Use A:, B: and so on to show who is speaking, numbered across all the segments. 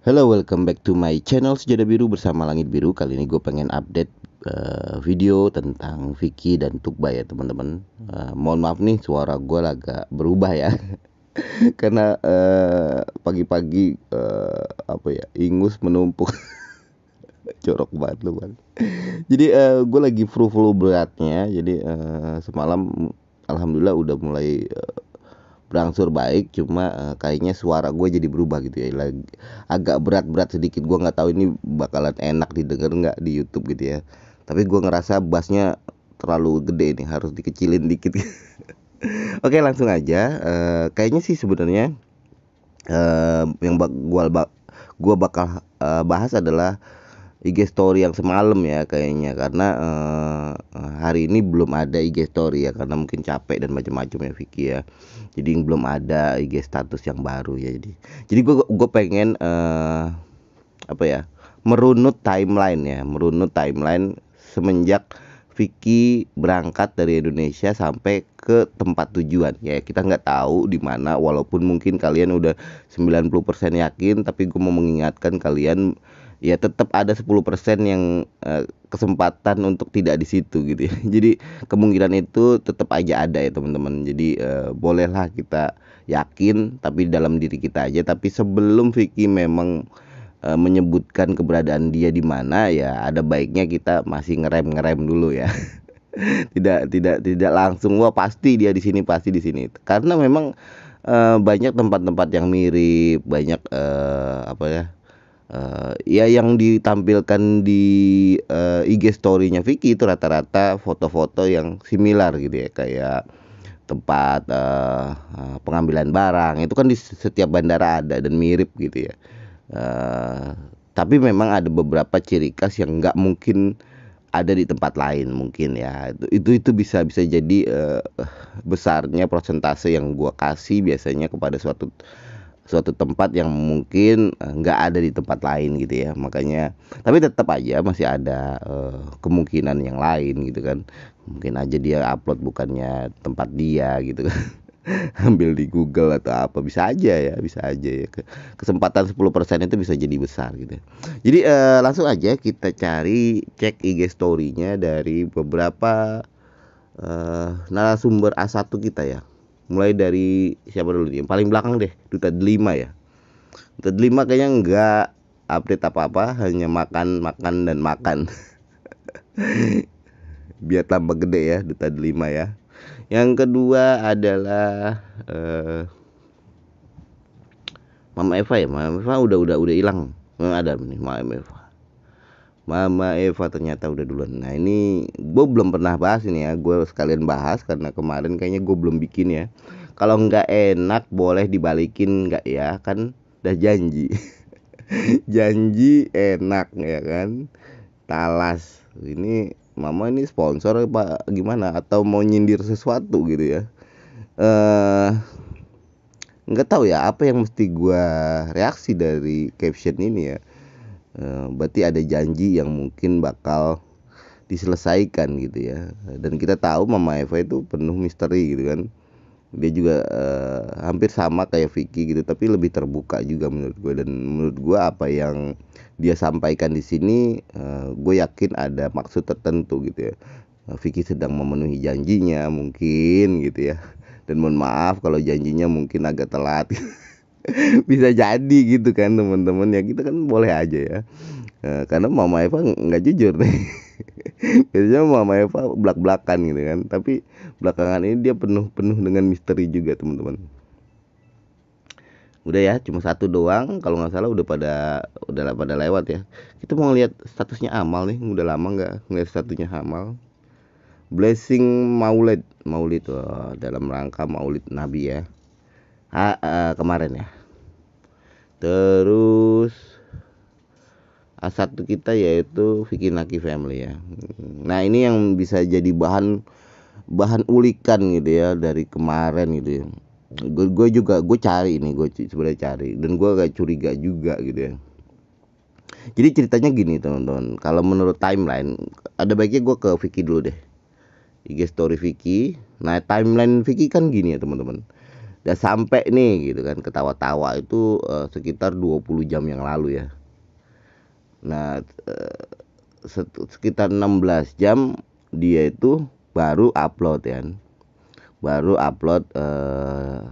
A: Hello, welcome back to my channel Sejada Biru bersama Langit Biru. Kali ini gue pengen update uh, video tentang Vicky dan Tukba ya teman-teman. Uh, mohon maaf nih suara gue agak berubah ya, karena eh, pagi-pagi uh, apa ya ingus menumpuk. Corok banget lu bang. Jadi uh, gue lagi flu flu beratnya. Jadi uh, semalam alhamdulillah udah mulai uh, berangsur baik cuma uh, kayaknya suara gue jadi berubah gitu ya lagi agak berat-berat sedikit gue nggak tahu ini bakalan enak didengar nggak di YouTube gitu ya tapi gue ngerasa bassnya terlalu gede nih harus dikecilin dikit oke langsung aja uh, kayaknya sih sebenarnya uh, yang bak gue bak bakal uh, bahas adalah IG story yang semalam ya kayaknya karena eh, hari ini belum ada IG story ya karena mungkin capek dan macam-macam ya Vicky ya jadi belum ada IG status yang baru ya jadi jadi gue gue pengen eh, apa ya merunut timeline ya merunut timeline semenjak Vicky berangkat dari Indonesia sampai ke tempat tujuan ya kita nggak tahu di mana walaupun mungkin kalian udah 90% yakin tapi gue mau mengingatkan kalian ya tetap ada 10% yang eh, kesempatan untuk tidak di situ gitu ya. Jadi kemungkinan itu tetap aja ada ya teman-teman. Jadi eh, bolehlah kita yakin tapi dalam diri kita aja tapi sebelum Vicky memang eh, menyebutkan keberadaan dia di mana ya ada baiknya kita masih ngerem-ngerem dulu ya tidak tidak tidak langsung wah pasti dia di sini pasti di sini karena memang uh, banyak tempat-tempat yang mirip banyak uh, apa ya uh, ya yang ditampilkan di uh, eh, IG story-nya Vicky itu rata-rata foto-foto yang similar gitu ya kayak tempat uh, pengambilan barang itu kan di setiap bandara ada dan mirip gitu ya uh, tapi memang ada beberapa ciri khas yang nggak mungkin ada di tempat lain mungkin ya itu itu, itu bisa bisa jadi uh, besarnya persentase yang gua kasih biasanya kepada suatu suatu tempat yang mungkin eh, nggak ada di tempat lain gitu ya makanya tapi tetap aja masih ada uh, kemungkinan yang lain gitu kan mungkin aja dia upload bukannya tempat dia gitu kan ambil di Google atau apa bisa aja ya bisa aja ya kesempatan 10% itu bisa jadi besar gitu ya. jadi eh, langsung aja kita cari cek IG story-nya dari beberapa eh, narasumber A1 kita ya mulai dari siapa dulu yang paling belakang deh duta delima ya duta delima kayaknya nggak update apa apa hanya makan makan dan makan biar tambah gede ya duta delima ya yang kedua adalah uh, Mama Eva ya Mama Eva udah udah udah hilang ada nih Mama Eva Mama Eva ternyata udah duluan. Nah ini gue belum pernah bahas ini ya, gue sekalian bahas karena kemarin kayaknya gue belum bikin ya. Kalau nggak enak boleh dibalikin nggak ya, kan udah janji. janji enak ya kan. Talas ini mama ini sponsor apa gimana atau mau nyindir sesuatu gitu ya. Eh nggak tahu ya apa yang mesti gue reaksi dari caption ini ya Eh, berarti ada janji yang mungkin bakal diselesaikan gitu ya dan kita tahu Mama Eva itu penuh misteri gitu kan dia juga eh, hampir sama kayak Vicky gitu tapi lebih terbuka juga menurut gue dan menurut gue apa yang dia sampaikan di sini eh, gue yakin ada maksud tertentu gitu ya eh, Vicky sedang memenuhi janjinya mungkin gitu ya dan mohon maaf kalau janjinya mungkin agak telat bisa jadi gitu kan teman-teman ya kita kan boleh aja ya eh, karena mama Eva nggak jujur nih biasanya mama Eva belak belakan gitu kan tapi belakangan ini dia penuh penuh dengan misteri juga teman-teman udah ya cuma satu doang kalau nggak salah udah pada udah pada lewat ya kita mau lihat statusnya amal nih udah lama nggak ngeliat statusnya amal blessing maulid maulid oh, dalam rangka maulid nabi ya ha, uh, kemarin ya terus satu kita yaitu Vicky Naki Family ya nah ini yang bisa jadi bahan bahan ulikan gitu ya dari kemarin gitu ya gue juga gue cari ini gue sebenarnya cari dan gue agak curiga juga gitu ya jadi ceritanya gini teman-teman kalau menurut timeline ada baiknya gue ke Vicky dulu deh IG story Vicky nah timeline Vicky kan gini ya teman-teman udah sampai nih gitu kan ketawa-tawa itu uh, sekitar 20 jam yang lalu ya nah uh, sekitar 16 jam dia itu baru upload ya kan. baru upload uh,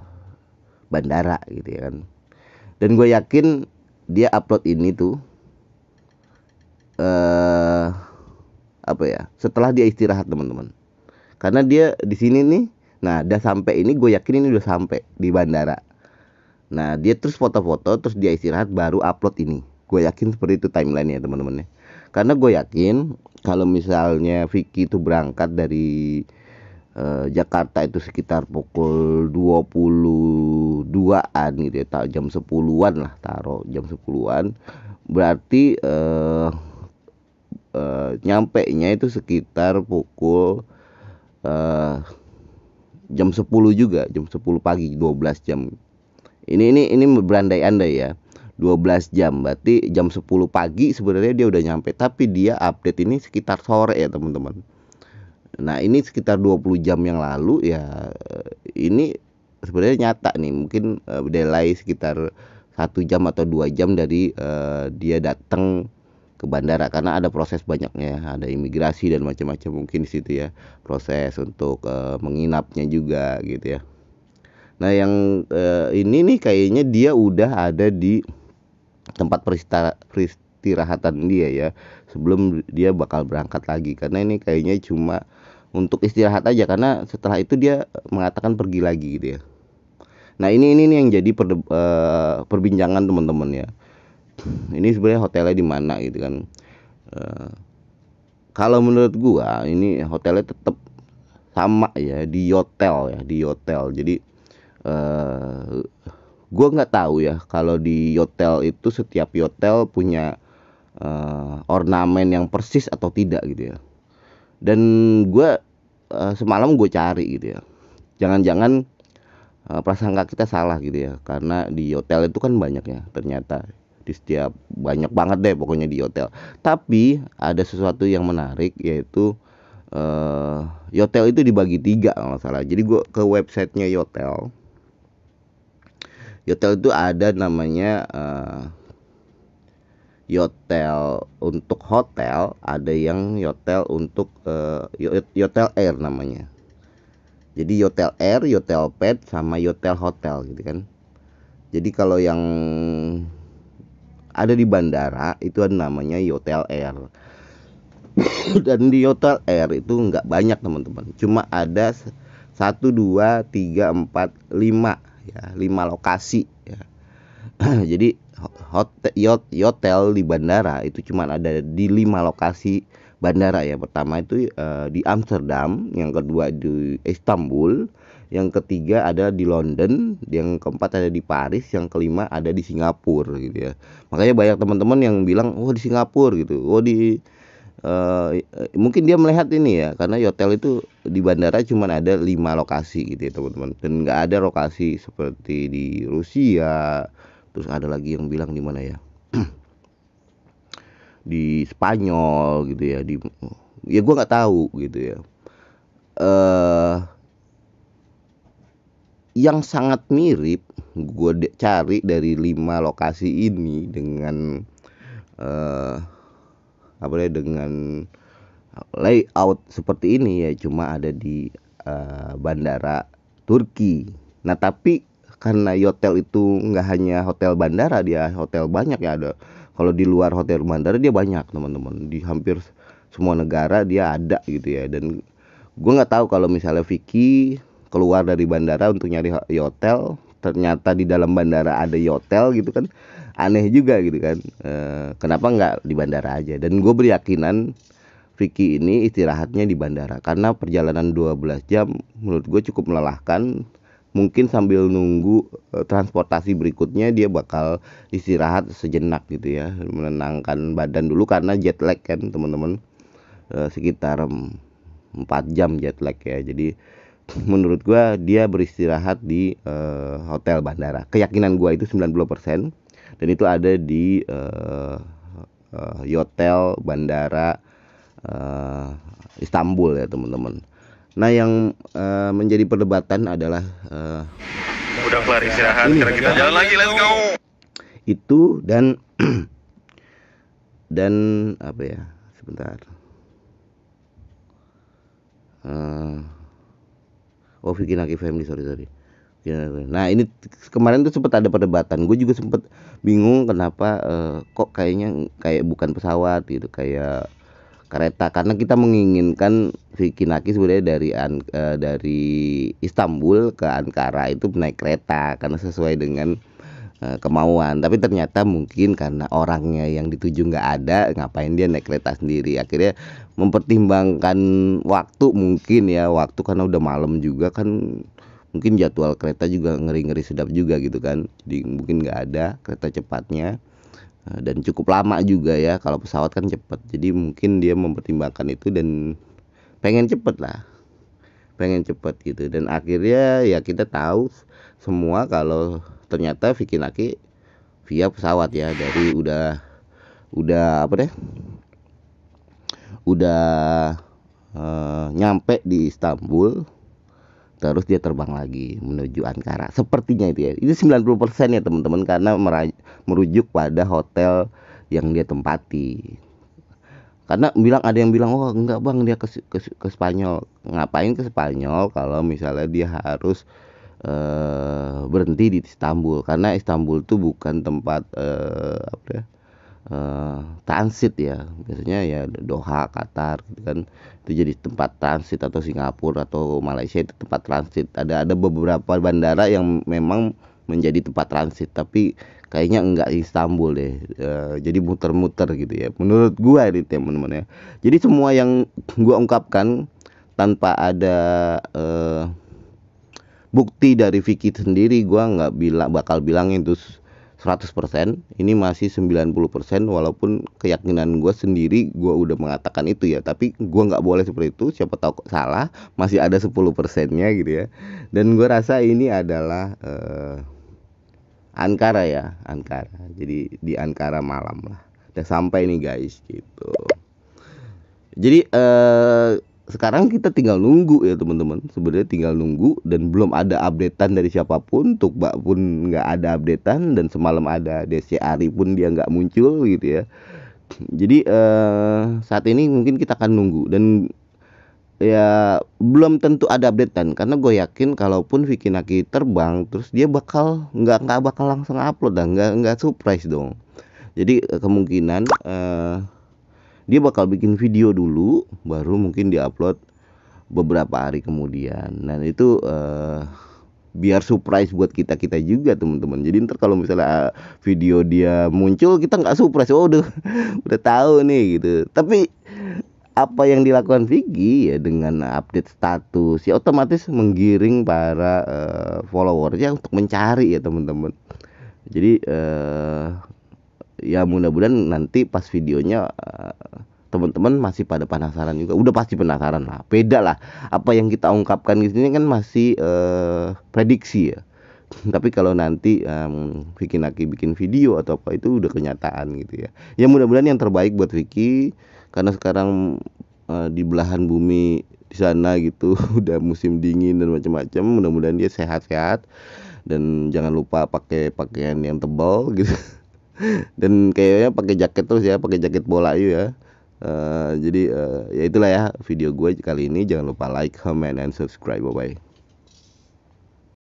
A: bandara gitu ya kan dan gue yakin dia upload ini tuh uh, apa ya setelah dia istirahat teman-teman karena dia di sini nih Nah, udah sampai ini gue yakin ini udah sampai di bandara. Nah, dia terus foto-foto, terus dia istirahat baru upload ini. Gue yakin seperti itu timeline ya teman-teman ya. Karena gue yakin kalau misalnya Vicky itu berangkat dari eh, Jakarta itu sekitar pukul 22-an gitu ya, jam 10-an lah taruh jam 10-an. Berarti eh, eh nyampe nya itu sekitar pukul eh jam 10 juga jam 10 pagi 12 jam ini ini ini berandai-andai ya 12 jam berarti jam 10 pagi sebenarnya dia udah nyampe tapi dia update ini sekitar sore ya teman-teman nah ini sekitar 20 jam yang lalu ya eh, ini sebenarnya nyata nih mungkin uh, delay sekitar satu jam atau dua jam dari uh, dia datang ke bandara karena ada proses banyaknya ya. ada imigrasi dan macam-macam mungkin di situ ya proses untuk e, menginapnya juga gitu ya nah yang e, ini nih kayaknya dia udah ada di tempat peristirahatan dia ya sebelum dia bakal berangkat lagi karena ini kayaknya cuma untuk istirahat aja karena setelah itu dia mengatakan pergi lagi gitu ya nah ini ini ini yang jadi per, e, eh, perbincangan teman-teman ya ini sebenarnya hotelnya di mana gitu kan uh, kalau menurut gua ini hotelnya tetap sama ya di hotel ya di hotel jadi uh, gua nggak tahu ya kalau di hotel itu setiap hotel punya uh, ornamen yang persis atau tidak gitu ya dan gua uh, semalam gue cari gitu ya jangan-jangan prasangka kita salah gitu ya karena di hotel itu kan banyak ya ternyata di setiap banyak banget deh pokoknya di hotel. Tapi ada sesuatu yang menarik yaitu uh, eh, hotel itu dibagi tiga kalau salah. Jadi gue ke websitenya hotel hotel itu ada namanya uh, eh, hotel untuk hotel, ada yang hotel untuk uh, eh, hotel Air namanya. Jadi hotel Air, hotel Pet sama hotel Hotel gitu kan. Jadi kalau yang ada di bandara itu ada namanya Yotel Air dan di Yotel Air itu nggak banyak teman-teman cuma ada satu dua tiga empat lima ya lima lokasi ya. jadi hotel yot, yotel di bandara itu cuma ada di lima lokasi bandara ya pertama itu uh, di Amsterdam yang kedua di Istanbul yang ketiga ada di London, yang keempat ada di Paris, yang kelima ada di Singapura gitu ya. Makanya banyak teman-teman yang bilang, "Oh, di Singapura" gitu. "Oh, di uh, mungkin dia melihat ini ya, karena hotel itu di bandara cuma ada lima lokasi gitu ya, teman-teman. Dan nggak ada lokasi seperti di Rusia. Terus ada lagi yang bilang di mana ya? di Spanyol gitu ya, di ya gue nggak tahu gitu ya. Eh uh, yang sangat mirip gue cari dari lima lokasi ini dengan uh, apa ya dengan layout seperti ini ya cuma ada di uh, bandara Turki. Nah tapi karena hotel itu nggak hanya hotel bandara dia hotel banyak ya ada. Kalau di luar hotel bandara dia banyak teman-teman di hampir semua negara dia ada gitu ya dan gue nggak tahu kalau misalnya Vicky keluar dari bandara untuk nyari ya hotel ternyata di dalam bandara ada ya hotel gitu kan aneh juga gitu kan e, kenapa nggak di bandara aja dan gue beryakinan Vicky ini istirahatnya di bandara karena perjalanan 12 jam menurut gue cukup melelahkan mungkin sambil nunggu e, transportasi berikutnya dia bakal istirahat sejenak gitu ya menenangkan badan dulu karena jet lag kan teman-teman e, sekitar 4 mm, jam jet lag ya jadi menurut gue dia beristirahat di uh, hotel bandara. Keyakinan gue itu 90% dan itu ada di uh, uh, hotel bandara uh, Istanbul ya, teman-teman. Nah, yang uh, menjadi perdebatan adalah uh, udah kelar istirahat, ini. kita kan? jalan lagi, let's go. Itu dan dan apa ya? Sebentar oh bikin Family sorry sorry Nah ini kemarin tuh sempat ada perdebatan. Gue juga sempat bingung kenapa uh, kok kayaknya kayak bukan pesawat gitu, kayak kereta. Karena kita menginginkan Vikinaki sebenarnya dari uh, dari Istanbul ke Ankara itu naik kereta karena sesuai dengan Eh, kemauan tapi ternyata mungkin karena orangnya yang dituju nggak ada ngapain dia naik kereta sendiri akhirnya mempertimbangkan waktu mungkin ya waktu karena udah malam juga kan mungkin jadwal kereta juga ngeri-ngeri sedap juga gitu kan jadi mungkin nggak ada kereta cepatnya eh, dan cukup lama juga ya kalau pesawat kan cepat jadi mungkin dia mempertimbangkan itu dan pengen cepet lah pengen cepet gitu dan akhirnya ya kita tahu semua kalau ternyata Vicky Naki via pesawat ya dari udah udah apa deh udah uh, nyampe di Istanbul terus dia terbang lagi menuju Ankara sepertinya itu ya itu 90% ya teman-teman karena merujuk pada hotel yang dia tempati karena bilang ada yang bilang oh enggak bang dia ke ke, ke Spanyol ngapain ke Spanyol kalau misalnya dia harus uh, berhenti di Istanbul karena Istanbul tuh bukan tempat uh, apa ya uh, transit ya biasanya ya Doha Qatar gitu kan itu jadi tempat transit atau Singapura atau Malaysia itu tempat transit ada ada beberapa bandara yang memang menjadi tempat transit tapi kayaknya enggak Istanbul deh uh, jadi muter-muter gitu ya menurut gua itu teman-teman ya jadi semua yang gua ungkapkan tanpa ada uh, bukti dari Vicky sendiri gua nggak bilang bakal bilangin terus 100% ini masih 90% walaupun keyakinan gua sendiri gua udah mengatakan itu ya tapi gua nggak boleh seperti itu siapa tahu salah masih ada 10% nya gitu ya dan gua rasa ini adalah uh, Ankara ya Ankara jadi di Ankara malam lah udah sampai nih guys gitu jadi eh, sekarang kita tinggal nunggu ya teman-teman sebenarnya tinggal nunggu dan belum ada updatean dari siapapun Tukbak pun nggak ada updatean dan semalam ada DC Ari pun dia nggak muncul gitu ya jadi eh, saat ini mungkin kita akan nunggu dan ya belum tentu ada updatean karena gue yakin kalaupun Vicky Naki terbang terus dia bakal nggak nggak bakal langsung upload dan nggak nggak surprise dong jadi eh, kemungkinan uh, dia bakal bikin video dulu baru mungkin diupload beberapa hari kemudian dan itu uh, biar surprise buat kita kita juga teman-teman jadi ntar kalau misalnya video dia muncul kita nggak surprise oh udah udah tahu nih gitu tapi apa yang dilakukan Vicky ya dengan update status ya otomatis menggiring para uh, eh, followernya untuk mencari ya teman-teman jadi uh, ya mudah-mudahan nanti pas videonya uh, teman-teman masih pada penasaran juga udah pasti penasaran lah beda lah apa yang kita ungkapkan di sini kan masih uh, prediksi ya tapi kalau nanti um, Vicky Naki bikin video atau apa itu udah kenyataan gitu ya ya mudah-mudahan yang terbaik buat Vicky karena sekarang uh, di belahan bumi di sana gitu udah musim dingin dan macam-macam mudah-mudahan dia sehat-sehat dan jangan lupa pakai pakaian yang tebal gitu dan kayaknya pakai jaket terus ya pakai jaket bola yuk ya uh, jadi uh, ya itulah ya video gue kali ini jangan lupa like comment and subscribe bye bye